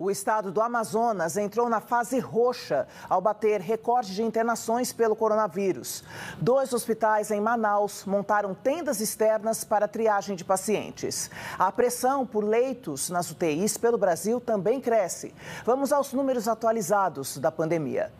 O estado do Amazonas entrou na fase roxa ao bater recorde de internações pelo coronavírus. Dois hospitais em Manaus montaram tendas externas para triagem de pacientes. A pressão por leitos nas UTIs pelo Brasil também cresce. Vamos aos números atualizados da pandemia.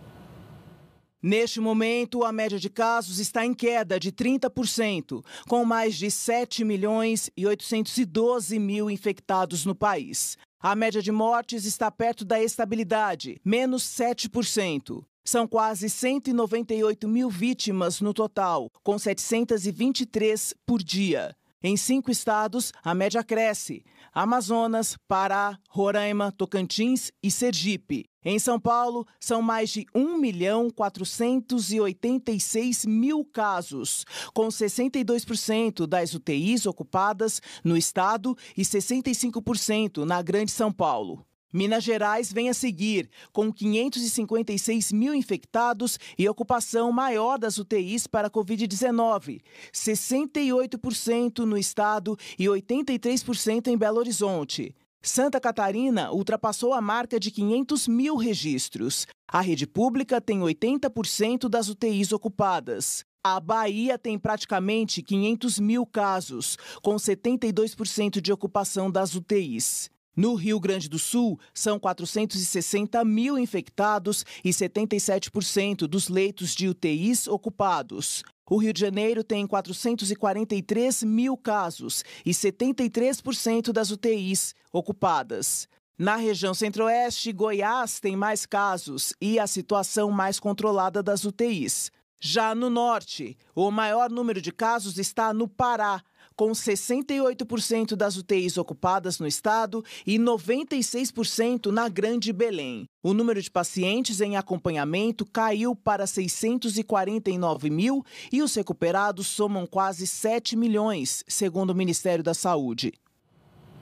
Neste momento, a média de casos está em queda de 30%, com mais de 7 milhões e 812 mil infectados no país. A média de mortes está perto da estabilidade, menos 7%. São quase 198 mil vítimas no total, com 723 por dia. Em cinco estados, a média cresce: Amazonas, Pará, Roraima, Tocantins e Sergipe. Em São Paulo, são mais de 1 milhão 486 mil casos, com 62% das UTIs ocupadas no estado e 65% na Grande São Paulo. Minas Gerais vem a seguir, com 556 mil infectados e ocupação maior das UTIs para Covid-19, 68% no estado e 83% em Belo Horizonte. Santa Catarina ultrapassou a marca de 500 mil registros. A rede pública tem 80% das UTIs ocupadas. A Bahia tem praticamente 500 mil casos, com 72% de ocupação das UTIs. No Rio Grande do Sul, são 460 mil infectados e 77% dos leitos de UTIs ocupados. O Rio de Janeiro tem 443 mil casos e 73% das UTIs ocupadas. Na região centro-oeste, Goiás tem mais casos e a situação mais controlada das UTIs. Já no norte, o maior número de casos está no Pará, com 68% das UTIs ocupadas no estado e 96% na Grande Belém. O número de pacientes em acompanhamento caiu para 649 mil e os recuperados somam quase 7 milhões, segundo o Ministério da Saúde.